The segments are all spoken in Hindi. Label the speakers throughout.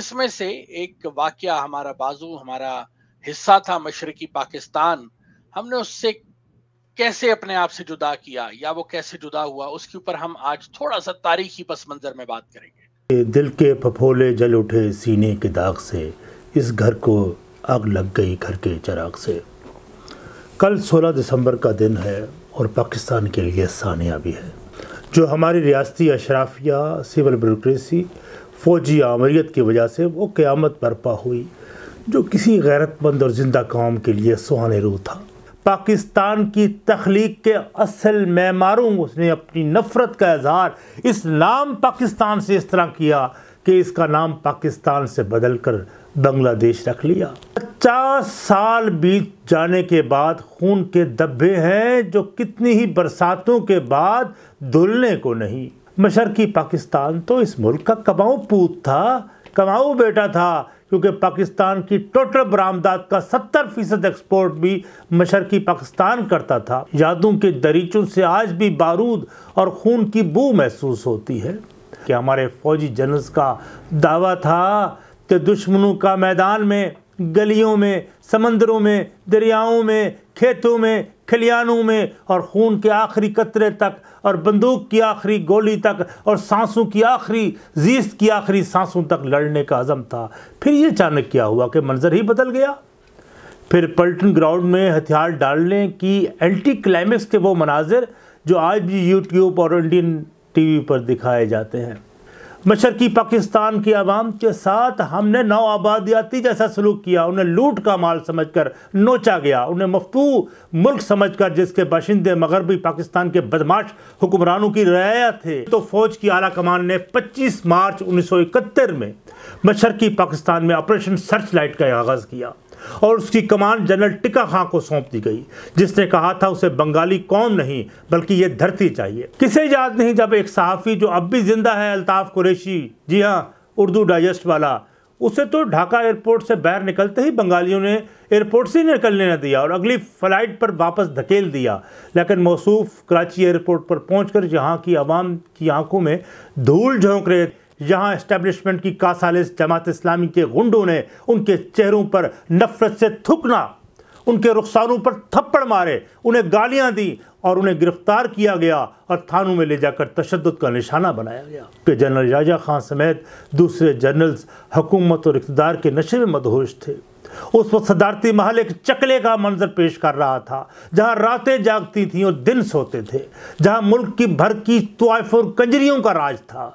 Speaker 1: इसमें से एक वाक्य हमारा बाजू हमारा हिस्सा था मशरकी पाकिस्तान हमने उससे कैसे अपने आप से जुदा किया या वो कैसे जुदा हुआ उसके ऊपर हम आज थोड़ा सा तारीखी पस मंज़र में बात
Speaker 2: करेंगे दिल के फफोले जल उठे सीने के दाग से इस घर को आग लग गई घर के चराग से कल 16 दिसंबर का दिन है और पाकिस्तान के लिए सानिया भी है जो हमारी रियासती अशराफिया सिविल ब्यूरोसी फौजी आमरीत की वजह से वो क़्यामत बर्पा हुई जो किसी गैरतमंद और ज़िंदा कौम के लिए सुहाने रू था पाकिस्तान की तख्लीक के असल मैमारों उसने अपनी नफ़रत का इजहार इस नाम पाकिस्तान से इस तरह किया कि इसका नाम पाकिस्तान से बदल कर बांग्लादेश रख लिया पचास साल बीत जाने के बाद खून के दब्बे हैं जो कितनी ही बरसातों के बाद धुलने को नहीं मशरकी पाकिस्तान तो इस मुल्क का कमाऊ पूत था कमाऊ बेटा था क्योंकि पाकिस्तान की टोटल बरामदात का 70 फीसद एक्सपोर्ट भी मशरकी पाकिस्तान करता था यादों के दरीचों से आज भी बारूद और खून की बू महसूस होती है कि हमारे फौजी जनरल्स का दावा था कि दुश्मनों का मैदान में गलियों में समंदरों में दरियाओं में खेतों में खलियानों में और खून के आखिरी कतरे तक और बंदूक की आखिरी गोली तक और सांसों की आखिरी जीस्त की आखिरी सांसों तक लड़ने का आज़म था फिर ये अचानक क्या हुआ कि मंजर ही बदल गया फिर पल्टन ग्राउंड में हथियार डालने की एंटी क्लाइमेक्स के वो मनाजिर जो आज भी यूट्यूब और इंडियन टीवी पर दिखाए जाते हैं मशरकी पाकिस्तान की आवाम के साथ हमने नौ आबादियाती जैसा सलूक किया उन्हें लूट का माल समझ कर नोचा गया उन्हें मफतू मुल्क समझ कर जिसके बाशिंदे मगरबी पाकिस्तान के बदमाश हुक्मरानों की रया थे तो फ़ौज की आला कमान ने 25 मार्च उन्नीस में मशरकी पाकिस्तान में ऑपरेशन सर्च लाइट का आगाज़ किया और उसकी कमान जनरल टिका खां को सौंप दी गई जिसने कहा था उसे बंगाली कौम नहीं बल्कि ये धरती चाहिए किसे याद नहीं जब एक सहाफ़ी जो अब भी जिंदा है अल्ताफ़ कुरेशी जी हाँ उर्दू डाइजेस्ट वाला उसे तो ढाका एयरपोर्ट से बाहर निकलते ही बंगालियों ने एयरपोर्ट से निकलने न दिया और अगली फ़्लाइट पर वापस धकेल दिया लेकिन मौसूफ कराची एयरपोर्ट पर पहुंचकर यहाँ की आवाम की आंखों में धूल झोंक रहे यहाँ इस्टेब्लिशमेंट की कासालिस जमात इस्लामी के गुंडों ने उनके चेहरों पर नफरत से थुकना उनके रुखसारों पर थप्पड़ मारे उन्हें गालियां दी और उन्हें गिरफ्तार किया गया और थानों में ले जाकर तशद का निशाना बनाया गया कि जनरल राजा खान समेत दूसरे जनरल्स हुकूमत और इकतदार के नशे में मदहोश थे उस वक्त सदारती महल एक चकले का मंजर पेश कर रहा था जहां रातें जागती थीं और दिन सोते थे जहां मुल्क की भर की तोयफ और कंजरियों का राज था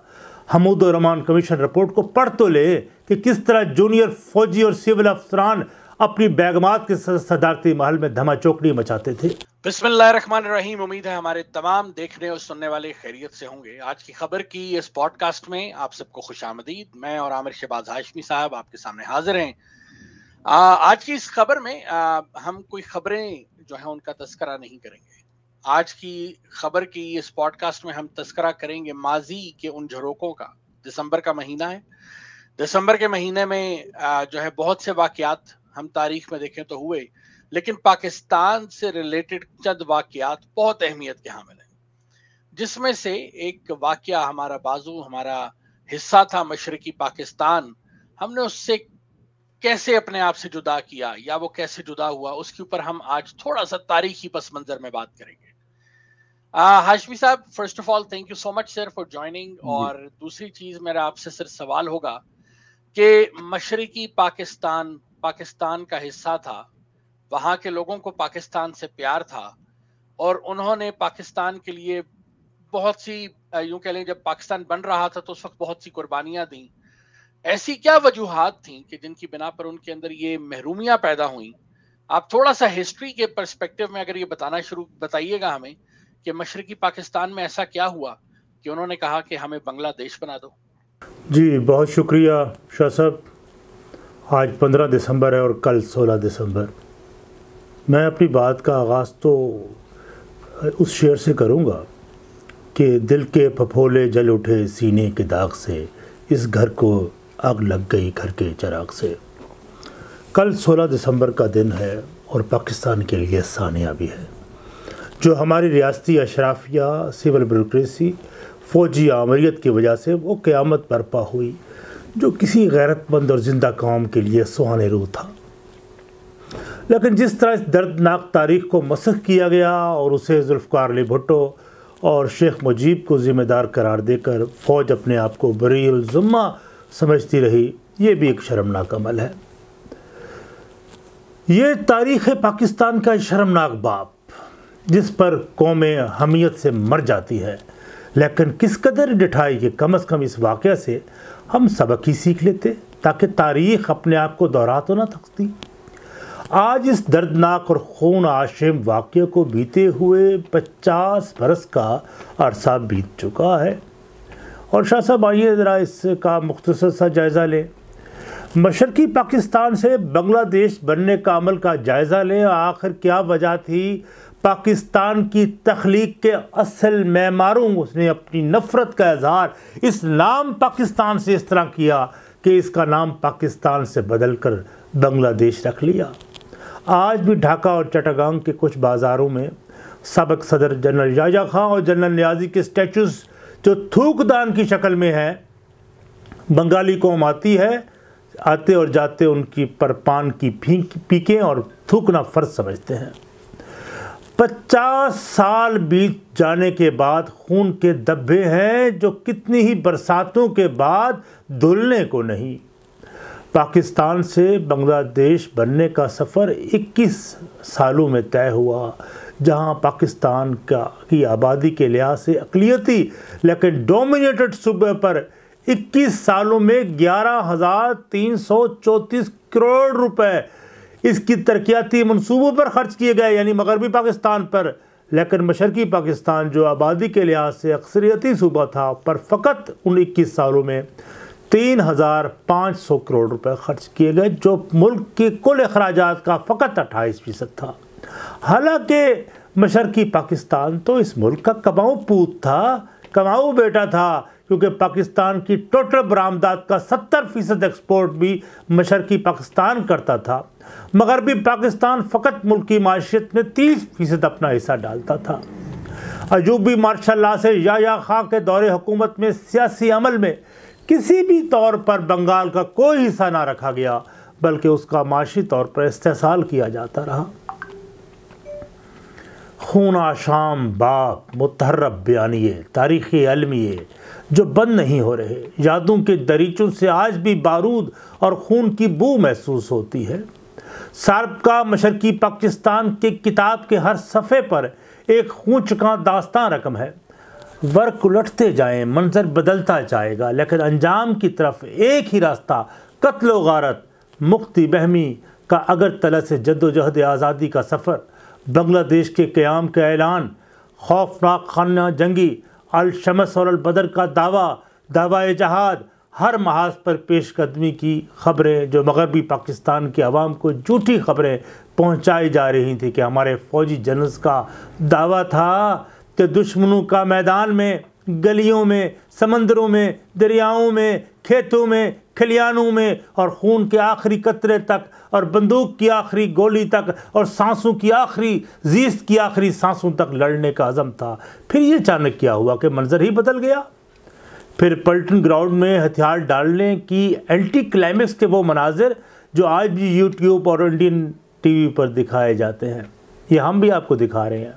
Speaker 2: हमूदुररमान कमीशन रिपोर्ट को पढ़ तो ले कि किस तरह जूनियर फौजी और सिविल अफसरान अपनी बैगमात के सदारती महल में धमा चौकड़ी मचाते थे
Speaker 1: बिस्मिल्लाम उम्मीद है हमारे तमाम देखने और सुनने वाले खैरियत से होंगे आज की खबर की इस पॉडकास्ट में आप सबको खुश आमदीद मैं और आमिर शहबाज हाशमी साहब आपके सामने हाजिर हैं आज की इस खबर में आ, हम कोई खबरें जो है उनका तस्करा नहीं करेंगे आज की खबर की इस पॉडकास्ट में हम तस्करा करेंगे माजी के उन झरोकों का दिसंबर का महीना है दिसंबर के महीने में जो है बहुत से वाकयात हम तारीख में देखें तो हुए लेकिन पाकिस्तान से रिलेटेड चंद वाकयात बहुत अहमियत के हामिल हैं जिसमें से एक वाक्य हमारा बाजू हमारा हिस्सा था मशरकी पाकिस्तान हमने उससे कैसे अपने आप से जुदा किया या वो कैसे जुदा हुआ उसके ऊपर हम आज थोड़ा सा तारीखी पस मंजर में बात करेंगे हाशमी uh, साहब first of all thank you so much sir for joining और दूसरी चीज मेरा आपसे सिर्फ सवाल होगा कि मशरकी पाकिस्तान पाकिस्तान का हिस्सा था वहां के लोगों को पाकिस्तान से प्यार था और उन्होंने पाकिस्तान के लिए बहुत सी uh, यूं कह लें जब पाकिस्तान बन रहा था तो उस वक्त बहुत सी कुर्बानियाँ दी ऐसी क्या वजूहत थी कि जिनकी बिना पर उनके अंदर ये महरूमिया पैदा हुई आप थोड़ा सा हिस्ट्री के परस्पेक्टिव में अगर ये बताना शुरू बताइएगा हमें कि मशरकी पाकिस्तान में ऐसा क्या हुआ कि उन्होंने कहा कि हमें बांग्लादेश बना दो
Speaker 2: जी बहुत शुक्रिया शाह साहब आज 15 दिसंबर है और कल 16 दिसंबर मैं अपनी बात का आगाज़ तो उस शेर से करूँगा कि दिल के फफोले जल उठे सीने के दाग से इस घर को आग लग गई घर के चराग से कल 16 दिसंबर का दिन है और पाकिस्तान के लिए सानिया भी है जो हमारी रियासती अशराफिया सिविल ब्यूरोसी फ़ौजी आमरीत की वजह से वो क़्यामत बर्पा हुई जो किसी गैरतमंद और ज़िंदा कौम के लिए सुहाने रू था लेकिन जिस तरह इस दर्दनाक तारीख को मसख किया गया और उसे जुल्फ़ार अली भुट्टो और शेख मुजीब को ज़िम्मेदार करार देकर फ़ौज अपने आप को बरीजुम्मा समझती रही ये भी एक शर्मनाक अमल है ये तारीख़ है पाकिस्तान का शर्मनाक बाप जिस पर कौम हमीयत से मर जाती है लेकिन किस कदर डिठाई कि कम अज़ कम इस वाक़े से हम सबक ही सीख लेते ताकि तारीख अपने आप को दोहरा तो ना थकती आज इस दर्दनाक और खून आशिम वाक़े को बीते हुए पचास बरस का अरसा बीत चुका है और शाह साहब आइए ज़रा इसका मुख्तर सा जायज़ा लें मशरकी पाकिस्तान से बंग्लादेश बनने का अमल का जायज़ा लें आखिर क्या वजह थी पाकिस्तान की तख्लीक के असल मैमारों उसने अपनी नफ़रत का इजहार इस नाम पाकिस्तान से इस तरह किया कि इसका नाम पाकिस्तान से बदल कर बांग्लादेश रख लिया आज भी ढाका और चटागांग के कुछ बाज़ारों में सबक सदर जनरल याजा खां और जनरल न्याजी के स्टैचूज़ जो थूकदान की शक्ल में हैं बंगाली कौम आती है आते और जाते उनकी पर पान की फीक पीकें और थूकना फ़र्ज समझते हैं पचास साल बीत जाने के बाद खून के धब्बे हैं जो कितनी ही बरसातों के बाद धुलने को नहीं पाकिस्तान से बांग्लादेश बनने का सफ़र 21 सालों में तय हुआ जहां पाकिस्तान का की आबादी के लिहाज से अकलीती लेकिन डोमिनेटेड सूबे पर 21 सालों में ग्यारह करोड़ रुपए इसकी तरक्याती मनसूबों पर खर्च किए गए यानी मगरबी पाकिस्तान पर लेकिन मशरकी पाकिस्तान जो आबादी के लिहाज से अक्सरियती सूबा था पर फ़कत उन इक्कीस सालों में तीन हज़ार पाँच सौ करोड़ रुपये खर्च किए गए जो मुल्क के कुल अखराज का फ़कत अट्ठाईस फीसद था हालाँकि मशरकी पाकिस्तान तो इस मुल्क का कमाऊ पूत था कमाऊ बेटा था क्योंकि पाकिस्तान की टोटल बरामदात का 70 फीसद एक्सपोर्ट भी मशरकी पाकिस्तान करता था मगर भी पाकिस्तान फ़कत मुल्क की माशियत में 30 फीसद अपना हिस्सा डालता था अजूबी मार्शल ला से या, या खां के दौरे हुकूमत में सियासी अमल में किसी भी तौर पर बंगाल का कोई हिस्सा ना रखा गया बल्कि उसका माशी तौर पर इस्तेसाल किया जाता रहा खून आशाम बाप मुतहरब बयानिए तारीख़ी अलमिए जो बंद नहीं हो रहे यादों के दरीचों से आज भी बारूद और खून की बू महसूस होती है सार्प का मशरकी पाकिस्तान के किताब के हर सफ़े पर एक खून चुका दास्तान रकम है वर्क उलटते जाएं मंजर बदलता जाएगा लेकिन अंजाम की तरफ एक ही रास्ता कत्ल गारत मुख्ती बहमी का अगर तला से जद्दोजहद आज़ादी का सफ़र बांग्लादेश के क्याम का ऐलान खौफनाक खाना जंगी अलशमस और अलबदर का दावा दावा जहाद हर महाज पर पेशकदमी की खबरें जो मगरबी पाकिस्तान के आवाम को झूठी खबरें पहुंचाई जा रही थी कि हमारे फौजी जनरल्स का दावा था कि दुश्मनों का मैदान में गलियों में समंदरों में दरियाओं में खेतों में खलियानों में और खून के आखिरी कतरे तक और बंदूक की आखिरी गोली तक और सांसों की आखिरी जीस्त की आखिरी सांसों तक लड़ने का आज़म था फिर ये अचानक क्या हुआ कि मंज़र ही बदल गया फिर पल्टन ग्राउंड में हथियार डालने की एंटी क्लाइमेक्स के वो मनाजिर जो आज भी यूट्यूब और इंडियन टीवी पर दिखाए जाते हैं ये हम भी आपको दिखा रहे हैं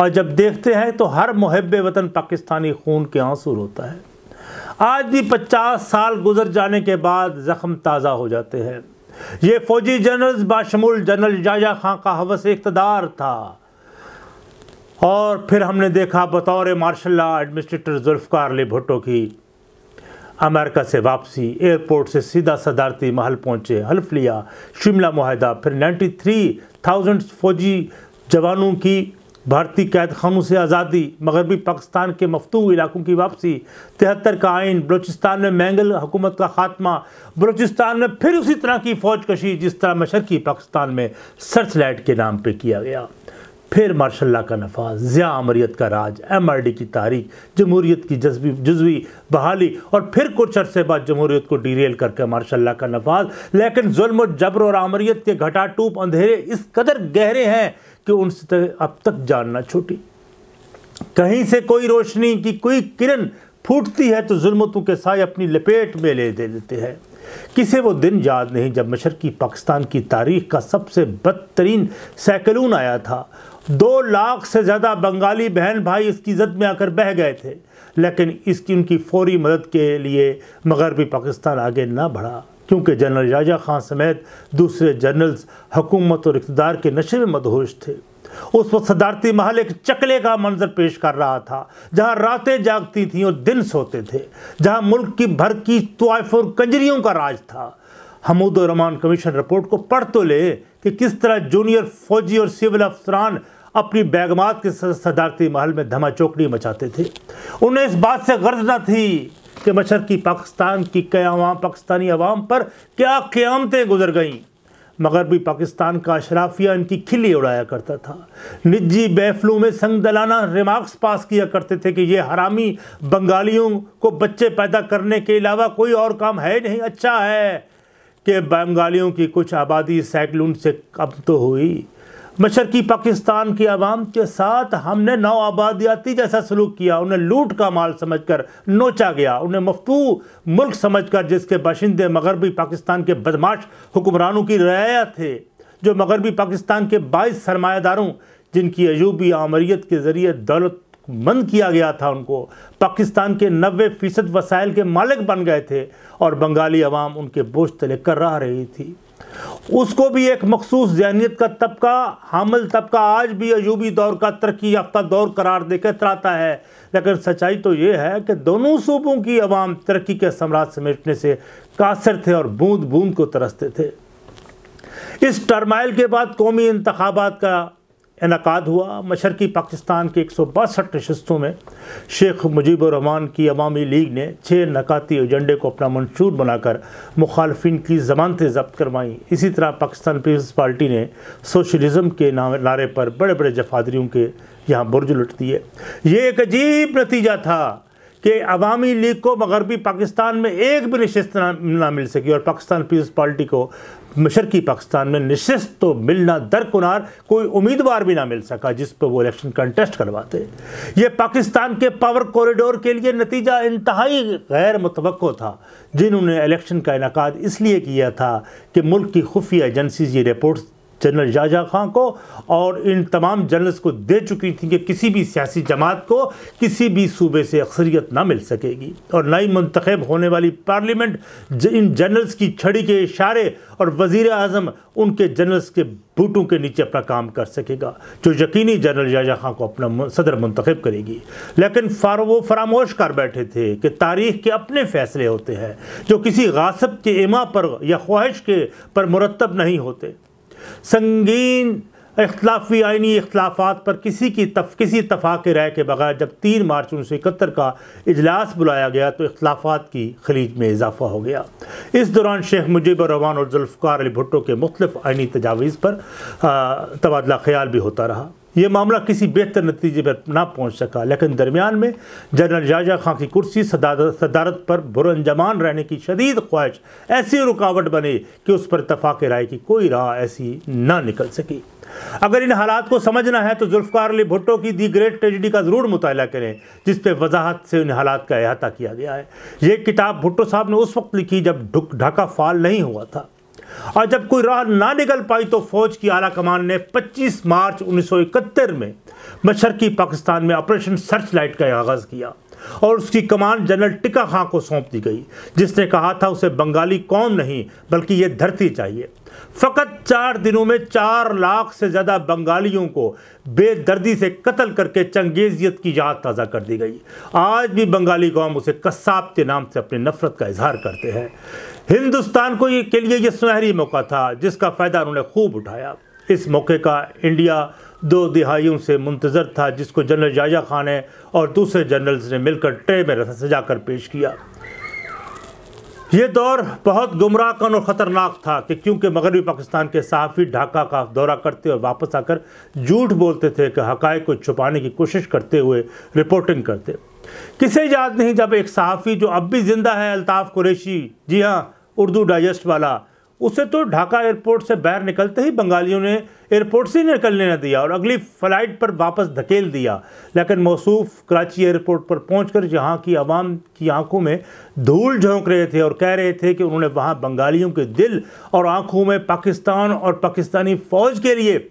Speaker 2: और जब देखते हैं तो हर मुहब वतन पाकिस्तानी खून के आंसू होता है आज भी पचास साल गुजर जाने के बाद ज़ख्म ताज़ा हो जाते हैं ये फौजी जनरल बाशमूल जनरल जाया खां का हवस इकतदार था और फिर हमने देखा बतौर मार्शल एडमिनिस्ट्रेटर जुल्फकार अली भुट्टो की अमेरिका से वापसी एयरपोर्ट से सीधा सदारती महल पहुंचे हल्फ लिया शिमला माहिदा फिर 93,000 फौजी जवानों की भारतीय कैद खानों से आज़ादी मगरबी पाकिस्तान के मफतू इलाकों की वापसी तिहत्तर का आइन बलोचिस्तान में मैंगल हुकूमत का खात्मा बलोचिस्तान में फिर उसी तरह की फौज कशी जिस तरह मशरकी पाकिस्तान में सर्च लाइट के नाम पर किया गया फिर मार्शल ला का नफाज ज़िया अमरीत का राज एम आर डी की तारीख जमहूरीत की जज्बी जज्वी बहाली और फिर कुछ अरसे बाद जमहूरीत को डीरेल करके मार्शल ला का नफाज लेकिन जुल्म जबर और आमरीत के घटा टूप अंधेरे इस कदर गहरे हैं कि उनसे तो अब तक जानना छोटी कहीं से कोई रोशनी की कोई किरण फूटती है तो जुल्मतों के साय अपनी लपेट में ले दे देते हैं किसे वो दिन याद नहीं जब मशरकी पाकिस्तान की तारीख का सबसे बदतरीन सैकलून आया था दो लाख से ज़्यादा बंगाली बहन भाई इसकी जद में आकर बह गए थे लेकिन इसकी उनकी फौरी मदद के लिए मगरबी पाकिस्तान आगे ना बढ़ा क्योंकि जनरल राजा खान समेत दूसरे जनरल्स हुकूमत और इकतदार के नशे में मदहोश थे उस वक्त सदारती महल एक चकले का मंजर पेश कर रहा था जहां रातें जागती थीं और दिन सोते थे जहां मुल्क की भर की तोहफ और कंजरियों का राज था हमूद रमान कमीशन रिपोर्ट को पढ़ तो ले कि किस तरह जूनियर फौजी और सिविल अफसरान अपनी बैगमात के सदारती महल में धमा चौकड़ी मचाते थे उन्हें इस बात से गर्ज न थी कि की पाकिस्तान की क्या पाकिस्तानी अवाम पर क्या क़्यामतें गुजर गईं मगर भी पाकिस्तान का अशराफिया इनकी खिली उड़ाया करता था निजी बैफलू में संगदलाना रिमार्क्स पास किया करते थे कि ये हरामी बंगालियों को बच्चे पैदा करने के अलावा कोई और काम है नहीं अच्छा है कि बंगालियों की कुछ आबादी साइकिल से कब तो हुई मशरकी पाकिस्तान की आवाम के साथ हमने नौ आबादियाती जैसा सलूक किया उन्हें लूट का माल समझकर नोचा गया उन्हें मफतू मुल्क समझकर जिसके बाशिंदे मगरबी पाकिस्तान के बदमाश हुक्मरानों की रया थे जो मगरबी पाकिस्तान के बाईस सरमायादारों जिनकी अजूबी आमरीत के ज़रिए दौलत मंद किया गया था उनको पाकिस्तान के नबे फ़ीसद वसाइल के मालिक बन गए थे और बंगाली अवाम उनके बोझ तले कर रह रही थी उसको भी एक मखसूस जहनीत का तबका हामिल तबका आज भी अयूबी दौर का तरक्की याफ्ता दौर करार देकर तराता है लेकिन सच्चाई तो ये है कि दोनों सूबों की आवाम तरक्की के सम्राट समेटने से कासर थे और बूंद बूंद को तरसते थे इस टर्माइल के बाद कौमी इंतबात का इनका हुआ मशरकी पाकिस्तान के एक सौ बासठ नशस्तों में शेख मुजीबरहमान की अवामी लीग ने छः नकाती एजेंडे को अपना मंशूर बनाकर मुखालफन की जमानतें जब्त करवाईं इसी तरह पाकिस्तान पीपल्स पार्टी ने सोशलिज़म के नारे पर बड़े बड़े जफादरियों के यहाँ बुरज लुट दिए ये एक अजीब नतीजा था कि अवामी लीग को मगरबी पाकिस्तान में एक भी नशस्त ना मिल सकी और पाकिस्तान पीपल्स पार्टी को मशरकी पाकिस्तान में नशस्त तो मिलना दरकुनार कोई उम्मीदवार भी ना मिल सका जिस पर वो इलेक्शन कंटेस्ट करवाते ये पाकिस्तान के पावर कॉरिडोर के लिए नतीजा इंतहाई गैर मुतव था जिन्होंने इलेक्शन का इनका इसलिए किया था कि मुल्क की खुफिया एजेंसीज ये रिपोर्ट्स जनरल याजा खां को और इन तमाम जर्नल्स को दे चुकी थी कि किसी भी सियासी जमात को किसी भी सूबे से अक्सरियत ना मिल सकेगी और नई मंतखब होने वाली पार्लियामेंट इन जनरल्स की छड़ी के इशारे और वजीर अजम उनके जनरल्स के बूटों के नीचे अपना काम कर सकेगा जो यकीनी जनरल याजा खां को अपना सदर मंतखब करेगी लेकिन फार वो फरामोश कर बैठे थे कि तारीख के अपने फ़ैसले होते हैं जो किसी गासब के इमा पर या ख्वाहिश के पर मुरतब नहीं होते संगीन अख्तलाफी आइनी इख्लाफात पर किसी की तफ किसी के राय के बगैर जब तीन मार्च उन्नीस सौ इकहत्तर का इजलास बुलाया गया तो अख्तलाफात की खलीज में इजाफा हो गया इस दौरान शेख मुजीब रहमान और जुल्फ़ार अली भुट्टो के मुख्तफ आइनी तजावीज़ पर तबादला ख्याल भी होता रहा ये मामला किसी बेहतर नतीजे पर ना पहुंच सका लेकिन दरमियान में जनरल जाजा खां की कुर्सी सदारत पर बुरंजमान रहने की शदीद ख्वाहिश ऐसी रुकावट बने कि उस पर तफाक राय की कोई राह ऐसी ना निकल सकी अगर इन हालात को समझना है तो जुल्फ़ार अली भुट्टो की दी ग्रेट ट्रेजिडी का ज़रूर मुताला करें जिस पर वजाहत से इन हालात का अहाता किया गया है ये किताब भुट्टो साहब ने उस वक्त लिखी जब ढाका फाल नहीं हुआ था और जब कोई राह ना निकल पाई तो फौज की आला कमान ने 25 मार्च 1971 में मशरकी पाकिस्तान में ऑपरेशन सर्च लाइट का आगाज़ किया और उसकी कमान जनरल टिका खां को सौंप दी गई जिसने कहा था उसे बंगाली कौम नहीं बल्कि ये धरती चाहिए फ़कत चार दिनों में चार लाख से ज़्यादा बंगालियों को बेदर्दी से कत्ल करके चंगेजियत की याद ताज़ा कर दी गई आज भी बंगाली कौम उसे कस्साब के नाम से अपनी नफरत का इजहार करते हैं हिंदुस्तान को के लिए ये सुनहरी मौका था जिसका फ़ायदा उन्होंने खूब उठाया इस मौके का इंडिया दो दिहाइयों से मुंतज़र था जिसको जनरल जाया खान ने और दूसरे जनरल्स ने मिलकर ट्रे में सजा कर पेश किया ये दौर बहुत गुमराह और ख़तरनाक था कि क्योंकि मगरबी पाकिस्तान के सहाफ़ी ढाका का दौरा करते और वापस आकर झूठ बोलते थे कि हक़ को छुपाने की कोशिश करते हुए रिपोर्टिंग करते किसे याद नहीं जब एक सहाफ़ी जो अब भी ज़िंदा है अल्ताफ़ कुरेशी जी हाँ उर्दू डाइजेस्ट वाला उसे तो ढाका एयरपोर्ट से बाहर निकलते ही बंगालियों ने एयरपोर्ट से निकलने न दिया और अगली फ़्लाइट पर वापस धकेल दिया लेकिन मौसूफ कराची एयरपोर्ट पर पहुँच कर यहाँ की आवाम की आंखों में धूल झोंक रहे थे और कह रहे थे कि उन्होंने वहाँ बंगालियों के दिल और आंखों में पाकिस्तान और पाकिस्तानी फ़ौज के लिए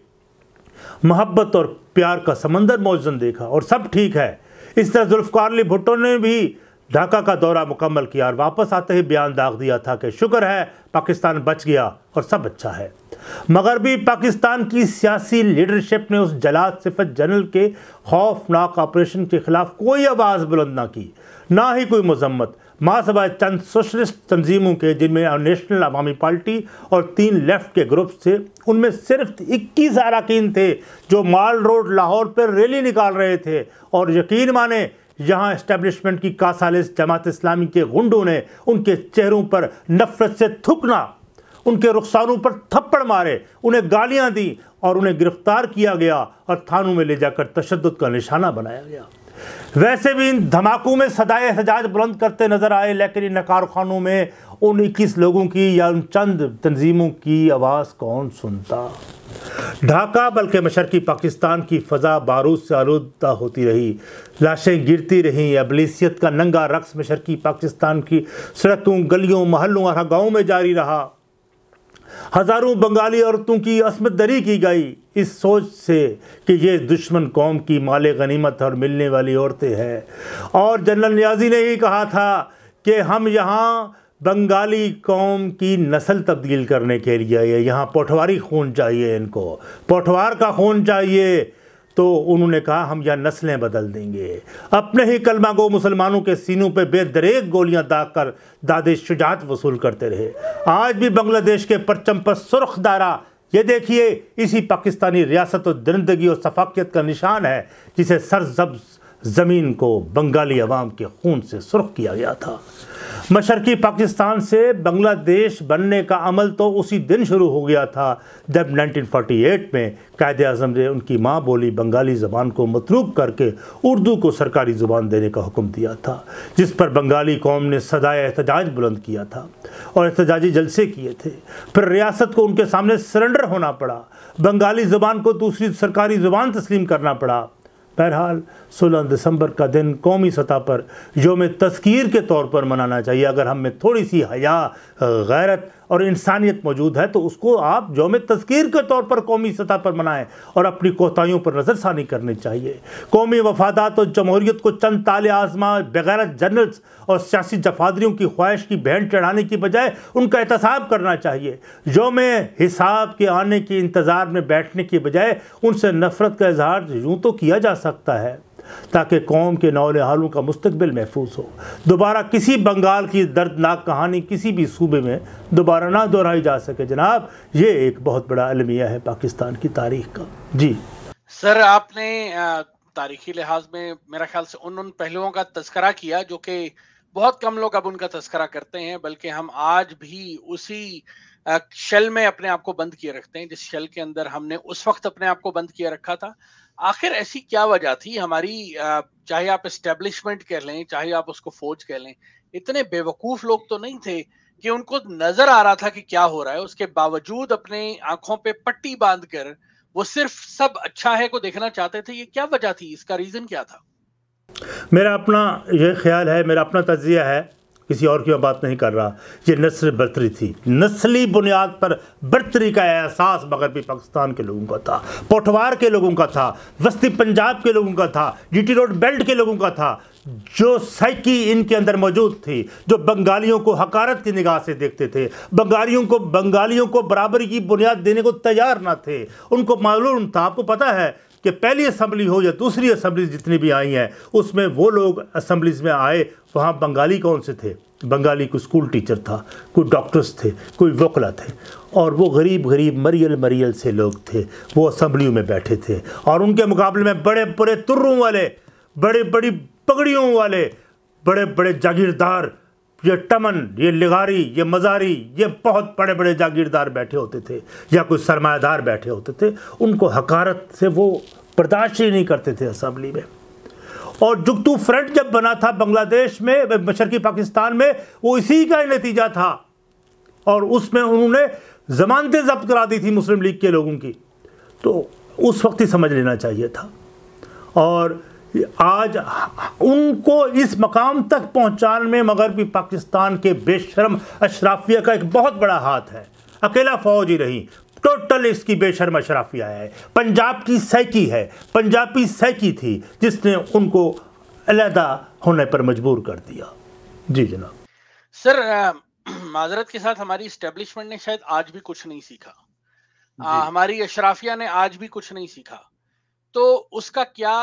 Speaker 2: मोहब्बत और प्यार का समंदर मौजन देखा और सब ठीक है इस तरह जुल्फकार अली भुट्टो ने भी ढाका का दौरा मुकम्मल किया और वापस आते ही बयान दाग दिया था कि शुक्र है पाकिस्तान बच गया और सब अच्छा है मगरबी पाकिस्तान की सियासी लीडरशिप ने उस जलाद सिफत जनरल के खौफनाक ऑपरेशन के खिलाफ कोई आवाज़ बुलंद ना की ना ही कोई मजम्मत महासभा चंद सोशलिस्ट तंजीमों के जिनमें नेशनल अवामी पार्टी और तीन लेफ्ट के ग्रुप थे उनमें सिर्फ 21 अरकान थे जो माल रोड लाहौर पर रैली निकाल रहे थे और यकीन माने यहाँ इस्टेब्लिशमेंट की कासालिस जमात इस्लामी के गुंडों ने उनके चेहरों पर नफरत से थुकना उनके रुखसारों पर थप्पड़ मारे उन्हें गालियाँ दी और उन्हें गिरफ्तार किया गया और थानों में ले जाकर तशद का निशाना बनाया गया वैसे भी इन धमाकों में सदाए सजाज बुलंद करते नजर आए लेकिन इन कारखानों में उन इक्कीस लोगों की या उन चंद तंजीमों की आवाज़ कौन सुनता ढाका बल्कि मशरकी पाकिस्तान की फ़जा बारूद से आलूदा होती रही लाशें गिरती रहीं अबलीसियत का नंगा रक्स मशरकी पाकिस्तान की सड़कों गलियों महलों और गाँव में जारी रहा हज़ारों बंगाली औरतों की असमत दरी की गई इस सोच से कि ये दुश्मन कौम की माल गनीमत और मिलने वाली औरतें हैं और जनरल न्याजी ने ही कहा था कि हम यहाँ बंगाली कौम की नस्ल तब्दील करने के लिए यहाँ पोठवारी खून चाहिए इनको पोठवार का खून चाहिए तो उन्होंने कहा हम यह नस्लें बदल देंगे अपने ही कलमा को मुसलमानों के सीनों पर बेदरेक गोलियां दाग कर दादे शुजात वसूल करते रहे आज भी बांग्लादेश के परचम पर सुरख दारा ये देखिए इसी पाकिस्तानी रियासत और दरिंदगी और सफाकियत का निशान है जिसे सरजब्ज ज़मीन को बंगाली अवाम के खून से सुरख किया गया था मशरकी पाकिस्तान से बांग्लादेश बनने का अमल तो उसी दिन शुरू हो गया था जब 1948 में कायद अजम ने उनकी माँ बोली बंगाली ज़बान को मतलूब करके उर्दू को सरकारी ज़ुबान देने का हुक्म दिया था जिस पर बंगाली कौम ने सदाए एहतजाज बुलंद किया था और एहतजाजी जलसे किए थे फिर रियासत को उनके सामने सरेंडर होना पड़ा बंगाली ज़बान को दूसरी सरकारी ज़ुबान तस्लीम करना पड़ा बहरहाल 16 दिसंबर का दिन कौमी सतह पर योम तस्कीर के तौर पर मनाना चाहिए अगर हम में थोड़ी सी हया गैरत और इंसानियत मौजूद है तो उसको आप जोम तस्कीर के तौर पर कौमी सतह पर मनाएं और अपनी कोताहियों पर नज़रसानी करनी चाहिए कौमी वफादात और जमहूरीत को चंद ताले आजमा बग़ैर जनरल्स और सियासी जफादरीों की ख्वाहिश की बहन चढ़ाने की बजाय उनका एहतसाब करना चाहिए योम हिसाब के आने के इंतज़ार में बैठने की बजाय उनसे नफरत का इजहार यूँ तो किया जा सकता है ताकि कौम के नौलहालों का मुस्तबिल महफूज हो दोबारा किसी बंगाल की दर्दनाक कहानी किसी भी सूबे में दोबारा ना दोहराई जा सके जनाब ये एक बहुत बड़ा अलमिया है पाकिस्तान की तारीख का जी
Speaker 1: सर आपने तारीखी लिहाज में मेरा ख्याल से उन उन पहलुओं का तस्करा किया जो कि बहुत कम लोग अब उनका तस्करा करते हैं बल्कि हम आज भी उसी शल में अपने आप को बंद किए रखते हैं जिस शल के अंदर हमने उस वक्त अपने आप को बंद किए रखा था आखिर ऐसी क्या वजह थी हमारी चाहे आप एस्टेब्लिशमेंट कह लें चाहे आप उसको फौज कह लें इतने बेवकूफ लोग तो नहीं थे कि उनको नजर आ रहा था कि क्या हो रहा है उसके बावजूद अपने आंखों पे पट्टी बांध कर वो सिर्फ सब अच्छा है को देखना चाहते थे ये क्या वजह थी इसका रीजन क्या था
Speaker 2: मेरा अपना ये ख्याल है मेरा अपना तजिया है किसी और की मैं बात नहीं कर रहा ये नस्ल बरतरी थी नस्ली बुनियाद पर बरतरी का एहसास मगरबी पाकिस्तान के लोगों का था पोठवार के लोगों का था वस्ती पंजाब के लोगों का था टी रोड बेल्ट के लोगों का था जो साइकी इनके अंदर मौजूद थी जो बंगालियों को हकारत की निगाह से देखते थे बंगालियों को बंगालियों को बराबरी की बुनियाद देने को तैयार ना थे उनको मालूम था आपको पता है कि पहली असम्बली हो या दूसरी असम्बली जितनी भी आई हैं उसमें वो लोग असम्बलीज में आए वहाँ बंगाली कौन से थे बंगाली कोई स्कूल टीचर था कोई डॉक्टर्स थे कोई वकला थे और वो गरीब गरीब मरियल मरियल से लोग थे वो असम्बलियों में बैठे थे और उनके मुकाबले में बड़े बड़े तुर्रों वाले बड़े बड़ी पगड़ियों वाले बड़े बड़े जागीरदार ये टमन ये लिगारी ये मज़ारी ये बहुत बड़े बड़े जागीरदार बैठे होते थे या कोई सरमादार बैठे होते थे उनको हकारत से वो बर्दाश्त ही नहीं करते थे असम्बली में और जुगतू फ्रंट जब बना था बांग्लादेश में मशरकी पाकिस्तान में वो इसी का नतीजा था और उसमें उन्होंने ज़मानतें जब्त करा दी थी मुस्लिम लीग के लोगों की तो उस वक्त ही समझ लेना चाहिए था और आज उनको इस मकाम तक पहुंचाने में मगर भी पाकिस्तान के बेशरम अशराफिया का एक बहुत बड़ा हाथ है अकेला फौज ही रही टोटल इसकी बेशर्म अशराफिया है पंजाब की सैकी है पंजाबी सैकी थी जिसने उनको अलहदा होने पर मजबूर कर दिया जी जनाब
Speaker 1: सर माजरत के साथ हमारी स्टेब्लिशमेंट ने शायद आज भी कुछ नहीं सीखा आ, हमारी अशराफिया ने आज भी कुछ नहीं सीखा तो उसका क्या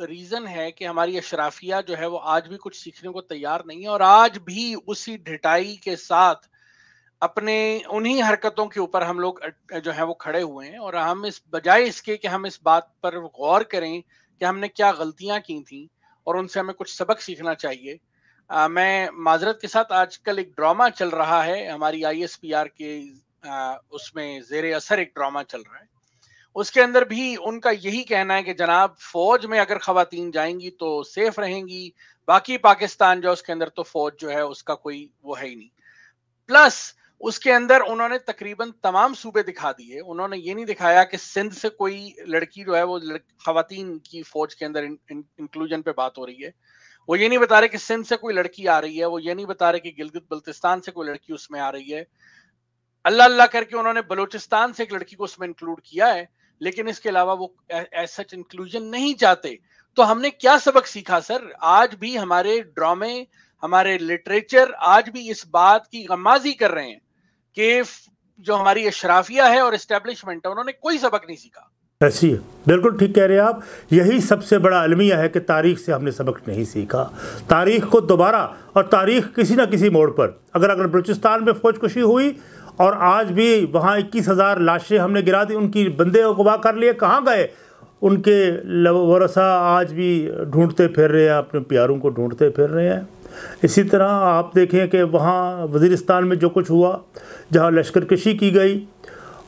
Speaker 1: रीजन है कि हमारी अशराफिया जो है वो आज भी कुछ सीखने को तैयार नहीं है और आज भी उसी ढिटाई के साथ अपने उन्हीं हरकतों के ऊपर हम लोग जो है वो खड़े हुए हैं और हम इस बजाय इसके कि हम इस बात पर गौर करें कि हमने क्या गलतियां की थी और उनसे हमें कुछ सबक सीखना चाहिए आ, मैं माजरत के साथ आजकल एक ड्रामा चल रहा है हमारी आई के आ, उसमें जेर असर एक ड्रामा चल रहा है उसके अंदर भी उनका यही कहना है कि जनाब फौज में अगर खातन जाएंगी तो सेफ रहेंगी बाकी पाकिस्तान जो उसके अंदर तो फौज जो है उसका कोई वो है ही नहीं प्लस उसके अंदर उन्होंने तकरीबन तमाम सूबे दिखा दिए उन्होंने ये नहीं दिखाया कि सिंध से कोई लड़की जो है वो खातन की फौज के अंदर इंक्लूजन पे बात हो रही है वो ये नहीं बता रहे कि सिंध से कोई लड़की आ रही है वो ये नहीं बता रहे कि गिलगित बल्तिस्तान से कोई लड़की उसमें आ रही है अल्लाह अल्लाह करके उन्होंने बलूचिस्तान से एक लड़की को उसमें इंक्लूड किया है लेकिन इसके अलावा वो सच इंक्लूजन नहीं चाहते तो हमने क्या सबक सीखा सर आज भी हमारे ड्रामे हमारे लिटरेचर आज भी इस बात की गमाजी कर रहे हैं कि जो हमारी अशराफिया है और इस्टेब्लिशमेंट है उन्होंने कोई सबक नहीं सीखा
Speaker 2: ऐसी बिल्कुल ठीक कह रहे हैं आप यही सबसे बड़ा अलमिया है कि तारीख से हमने सबक नहीं सीखा तारीख को दोबारा और तारीख किसी ना किसी मोड़ पर अगर अगर बलूचिस्तान में कुशी हुई और आज भी वहाँ इक्कीस हज़ार लाशें हमने गिरा दी उनकी बंदे अगवा कर लिए कहाँ गए उनके वरसा आज भी ढूंढते फिर रहे हैं अपने प्यारों को ढूंढते फिर रहे हैं इसी तरह आप देखें कि वहाँ वजीरस्तान में जो कुछ हुआ जहाँ लश्कर कशी की गई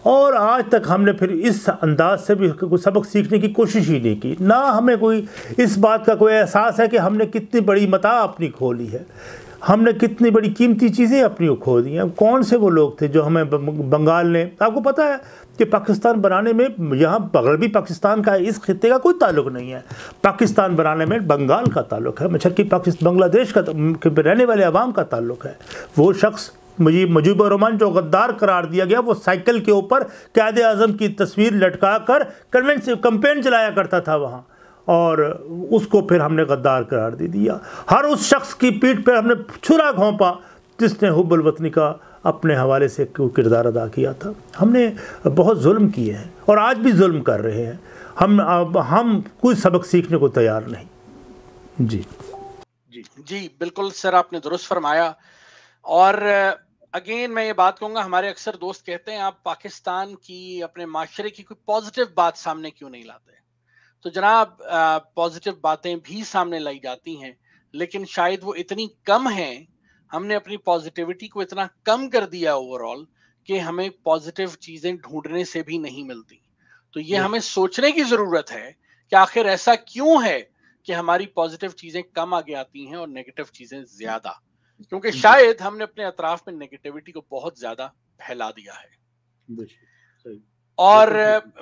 Speaker 2: और आज तक हमने फिर इस अंदाज से भी कुछ सबक सीखने की कोशिश ही नहीं की ना हमें कोई इस बात का कोई एहसास है कि हमने कितनी बड़ी मता अपनी खो ली है हमने कितनी बड़ी कीमती चीज़ें अपनी खो दी हैं कौन से वो लोग थे जो हमें बंगाल ने आपको पता है कि पाकिस्तान बनाने में यहाँ मगरबी पाकिस्तान का इस खत्े का कोई ताल्लुक नहीं है पाकिस्तान बनाने में बंगाल का ताल्लुक है की पाकिस्तान बांग्लादेश का रहने वाले आवाम का ताल्लुक है वो शख्स मुझे मजूब रोमान जो गद्दार करार दिया गया वो साइकिल के ऊपर क़्याद अज़म की तस्वीर लटका कर कन्वेंस कंपेन चलाया करता था वहाँ और उसको फिर हमने गद्दार करार दे दिया हर उस शख्स की पीठ पर हमने छुरा घोंपा जिसने हुब्बल वतनी का अपने हवाले से किरदार अदा किया था हमने बहुत जुल्म किए हैं और आज भी जुल्म कर रहे हैं हम अब हम कोई सबक सीखने को तैयार नहीं जी जी जी
Speaker 1: बिल्कुल सर आपने दुरुस्त फरमाया और अगेन मैं ये बात कहूँगा हमारे अक्सर दोस्त कहते हैं आप पाकिस्तान की अपने माशरे की कोई पॉजिटिव बात सामने क्यों नहीं लाते तो जनाब पॉजिटिव बातें भी सामने लाई जाती हैं लेकिन शायद वो इतनी कम है हमने अपनी पॉजिटिविटी को इतना कम कर दिया ओवरऑल कि हमें पॉजिटिव चीजें ढूंढने से भी नहीं मिलती तो ये हमें सोचने की जरूरत है कि आखिर ऐसा क्यों है कि हमारी पॉजिटिव चीजें कम आगे आती हैं और नेगेटिव चीजें ज्यादा क्योंकि शायद हमने अपने अतराफ में नेगेटिविटी को बहुत ज्यादा फैला दिया
Speaker 2: है
Speaker 1: और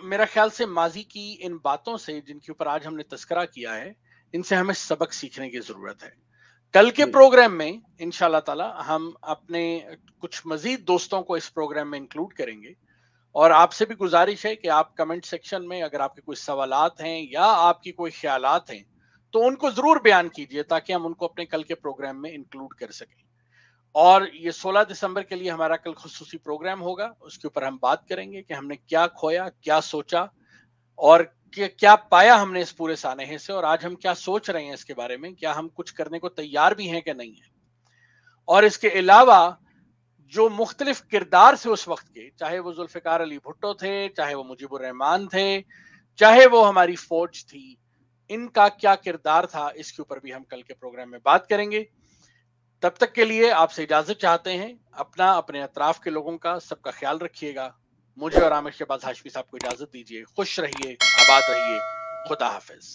Speaker 1: मेरा ख्याल से माजी की इन बातों से जिनके ऊपर आज हमने तस्करा किया है इनसे हमें सबक सीखने की जरूरत है कल के प्रोग्राम में इन ताला हम अपने कुछ मजीद दोस्तों को इस प्रोग्राम में इंक्लूड करेंगे और आपसे भी गुजारिश है कि आप कमेंट सेक्शन में अगर आपके कोई सवाल हैं या आपकी कोई ख्याल हैं तो उनको जरूर बयान कीजिए ताकि हम उनको अपने कल के प्रोग्राम में इंक्लूड कर सकें और ये 16 दिसंबर के लिए हमारा कल खसूसी प्रोग्राम होगा उसके ऊपर हम बात करेंगे कि हमने क्या खोया क्या सोचा और क्या पाया हमने इस पूरे सानहे से और आज हम क्या सोच रहे हैं इसके बारे में क्या हम कुछ करने को तैयार भी हैं कि नहीं है और इसके अलावा जो मुख्तलिफ किरदार से उस वक्त के चाहे वो जुल्फ़िकार अली भुट्टो थे चाहे वो मुजीबुररहमान थे चाहे वो हमारी फौज थी इनका क्या किरदार था इसके ऊपर भी हम कल के प्रोग्राम में बात करेंगे तब तक के लिए आपसे इजाजत चाहते हैं अपना अपने अतराफ के लोगों का सबका ख्याल रखिएगा मुझे और आमिर शहबाज हाशमी साहब को इजाजत दीजिए खुश रहिए आबाद रहिए खुदा हाफिज़